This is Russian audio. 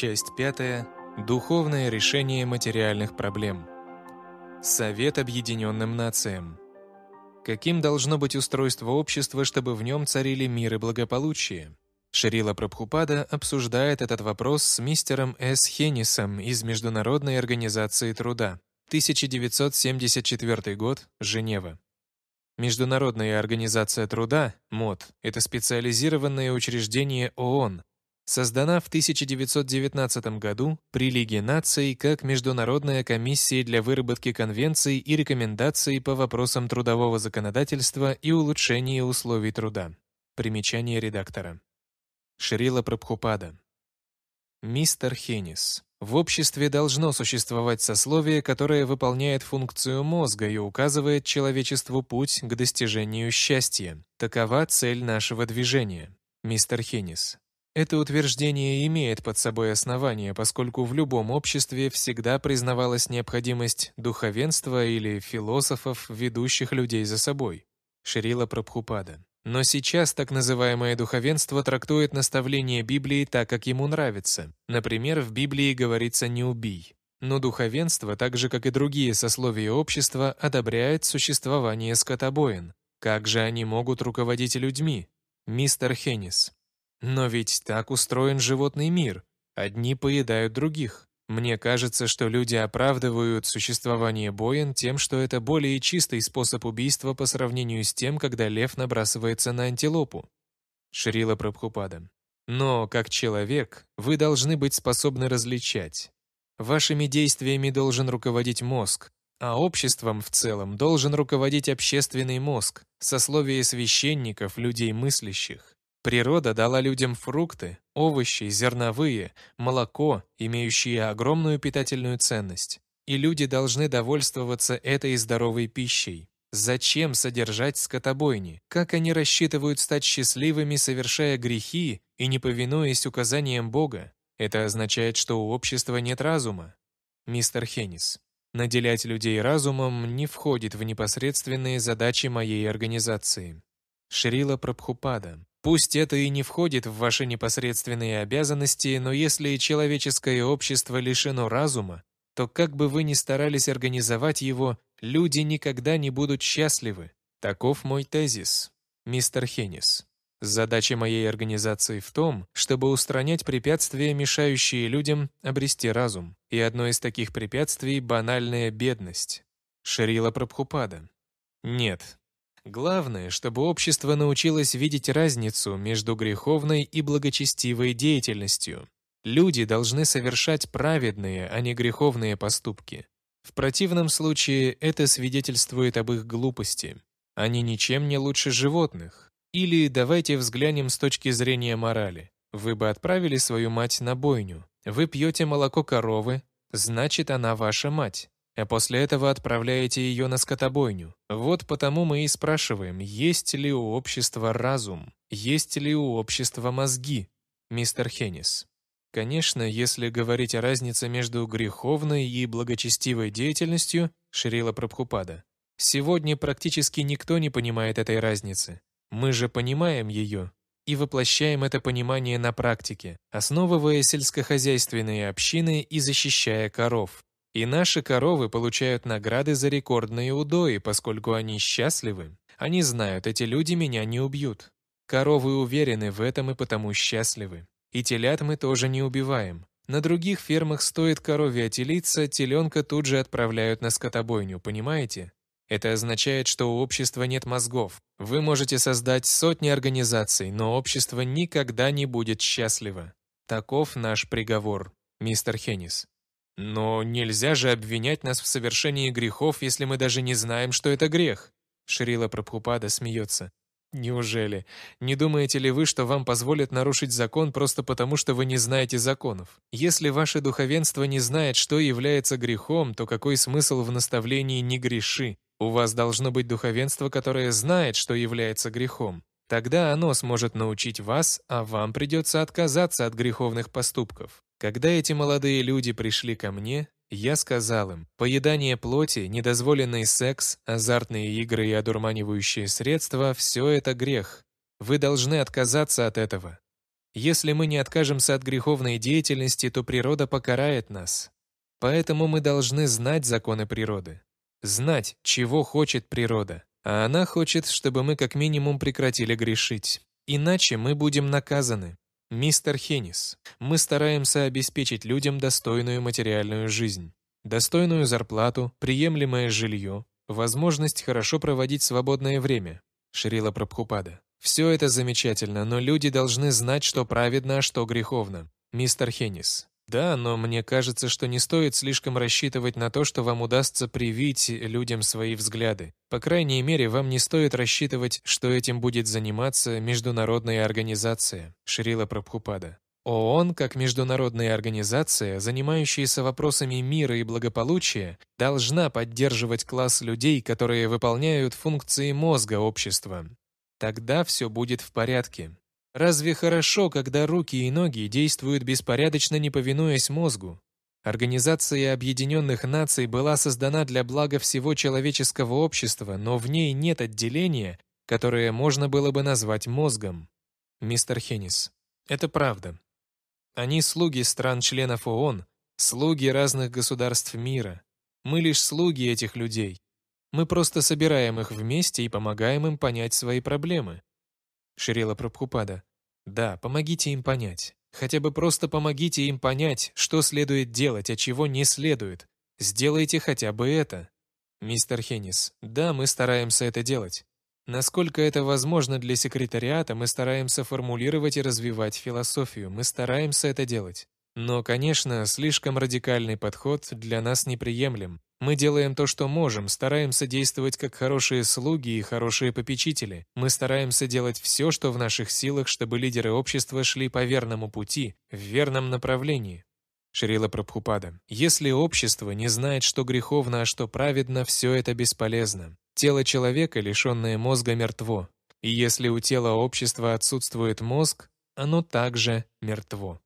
Часть 5. Духовное решение материальных проблем. Совет Объединенным Нациям. Каким должно быть устройство общества, чтобы в нем царили мир и благополучие? Шрила Прабхупада обсуждает этот вопрос с мистером С. Хеннисом из Международной организации труда. 1974 год, Женева. Международная организация труда, МОД, это специализированное учреждение ООН, создана в 1919 году при Лиге наций как Международная комиссия для выработки конвенций и рекомендаций по вопросам трудового законодательства и улучшения условий труда. Примечание редактора. Шрила Прабхупада. Мистер Хеннис. В обществе должно существовать сословие, которое выполняет функцию мозга и указывает человечеству путь к достижению счастья. Такова цель нашего движения. Мистер Хеннис. Это утверждение имеет под собой основание, поскольку в любом обществе всегда признавалась необходимость духовенства или философов, ведущих людей за собой. Шрила Прабхупада. Но сейчас так называемое духовенство трактует наставление Библии так, как ему нравится. Например, в Библии говорится «не убий». Но духовенство, так же как и другие сословия общества, одобряет существование скотобоин. Как же они могут руководить людьми? Мистер Хеннис. Но ведь так устроен животный мир. Одни поедают других. Мне кажется, что люди оправдывают существование боин тем, что это более чистый способ убийства по сравнению с тем, когда лев набрасывается на антилопу. Шрила Прабхупада. Но, как человек, вы должны быть способны различать. Вашими действиями должен руководить мозг, а обществом в целом должен руководить общественный мозг, сословие священников, людей мыслящих. Природа дала людям фрукты, овощи, зерновые, молоко, имеющие огромную питательную ценность. И люди должны довольствоваться этой здоровой пищей. Зачем содержать скотобойни? Как они рассчитывают стать счастливыми, совершая грехи и не повинуясь указаниям Бога? Это означает, что у общества нет разума. Мистер Хеннис, наделять людей разумом не входит в непосредственные задачи моей организации. Шрила Прабхупада, Пусть это и не входит в ваши непосредственные обязанности, но если человеческое общество лишено разума, то как бы вы ни старались организовать его, люди никогда не будут счастливы. Таков мой тезис, мистер Хеннис. Задача моей организации в том, чтобы устранять препятствия, мешающие людям обрести разум. И одно из таких препятствий – банальная бедность. Шрила Прабхупада. Нет, Главное, чтобы общество научилось видеть разницу между греховной и благочестивой деятельностью. Люди должны совершать праведные, а не греховные поступки. В противном случае это свидетельствует об их глупости. Они ничем не лучше животных. Или давайте взглянем с точки зрения морали. Вы бы отправили свою мать на бойню. Вы пьете молоко коровы, значит, она ваша мать а после этого отправляете ее на скотобойню. Вот потому мы и спрашиваем, есть ли у общества разум, есть ли у общества мозги, мистер Хеннис. Конечно, если говорить о разнице между греховной и благочестивой деятельностью Шрила Прабхупада, сегодня практически никто не понимает этой разницы. Мы же понимаем ее и воплощаем это понимание на практике, основывая сельскохозяйственные общины и защищая коров. И наши коровы получают награды за рекордные удои, поскольку они счастливы. Они знают, эти люди меня не убьют. Коровы уверены в этом и потому счастливы. И телят мы тоже не убиваем. На других фермах стоит корове отелиться, теленка тут же отправляют на скотобойню, понимаете? Это означает, что у общества нет мозгов. Вы можете создать сотни организаций, но общество никогда не будет счастливо. Таков наш приговор, мистер Хеннис. Но нельзя же обвинять нас в совершении грехов, если мы даже не знаем, что это грех. Шрила Прабхупада смеется. Неужели? Не думаете ли вы, что вам позволят нарушить закон просто потому, что вы не знаете законов? Если ваше духовенство не знает, что является грехом, то какой смысл в наставлении «не греши»? У вас должно быть духовенство, которое знает, что является грехом. Тогда оно сможет научить вас, а вам придется отказаться от греховных поступков. Когда эти молодые люди пришли ко мне, я сказал им, поедание плоти, недозволенный секс, азартные игры и одурманивающие средства – все это грех. Вы должны отказаться от этого. Если мы не откажемся от греховной деятельности, то природа покарает нас. Поэтому мы должны знать законы природы. Знать, чего хочет природа. А она хочет, чтобы мы как минимум прекратили грешить. Иначе мы будем наказаны. «Мистер Хеннис, мы стараемся обеспечить людям достойную материальную жизнь, достойную зарплату, приемлемое жилье, возможность хорошо проводить свободное время», Шрила Прабхупада. «Все это замечательно, но люди должны знать, что праведно, а что греховно. Мистер Хеннис, да, но мне кажется, что не стоит слишком рассчитывать на то, что вам удастся привить людям свои взгляды. По крайней мере, вам не стоит рассчитывать, что этим будет заниматься международная организация Шрила Прабхупада. ООН, как международная организация, занимающаяся вопросами мира и благополучия, должна поддерживать класс людей, которые выполняют функции мозга общества. Тогда все будет в порядке. Разве хорошо, когда руки и ноги действуют беспорядочно, не повинуясь мозгу? Организация Объединенных Наций была создана для блага всего человеческого общества, но в ней нет отделения, которое можно было бы назвать мозгом. Мистер Хеннис, это правда. Они слуги стран-членов ООН, слуги разных государств мира. Мы лишь слуги этих людей. Мы просто собираем их вместе и помогаем им понять свои проблемы. Ширела Прабхупада. Да, помогите им понять. Хотя бы просто помогите им понять, что следует делать, а чего не следует. Сделайте хотя бы это. Мистер Хеннис. Да, мы стараемся это делать. Насколько это возможно для секретариата, мы стараемся формулировать и развивать философию. Мы стараемся это делать. Но, конечно, слишком радикальный подход для нас неприемлем. Мы делаем то, что можем, стараемся действовать как хорошие слуги и хорошие попечители. Мы стараемся делать все, что в наших силах, чтобы лидеры общества шли по верному пути, в верном направлении. Шрила Прабхупада. Если общество не знает, что греховно, а что праведно, все это бесполезно. Тело человека, лишенное мозга, мертво. И если у тела общества отсутствует мозг, оно также мертво.